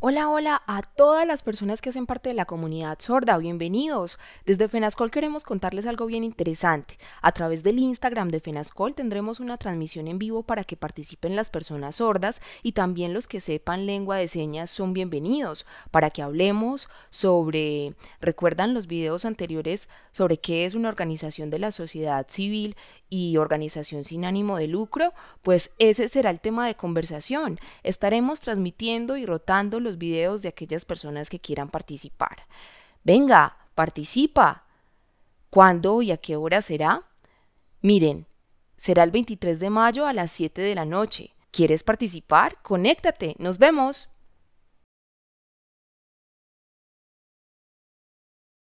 Hola, hola a todas las personas que hacen parte de la comunidad sorda, bienvenidos. Desde FENASCOL queremos contarles algo bien interesante. A través del Instagram de FENASCOL tendremos una transmisión en vivo para que participen las personas sordas y también los que sepan lengua de señas son bienvenidos para que hablemos sobre, recuerdan los videos anteriores sobre qué es una organización de la sociedad civil y organización sin ánimo de lucro, pues ese será el tema de conversación. Estaremos transmitiendo y rotando los videos de aquellas personas que quieran participar. Venga, participa. ¿Cuándo y a qué hora será? Miren, será el 23 de mayo a las 7 de la noche. ¿Quieres participar? Conéctate. Nos vemos.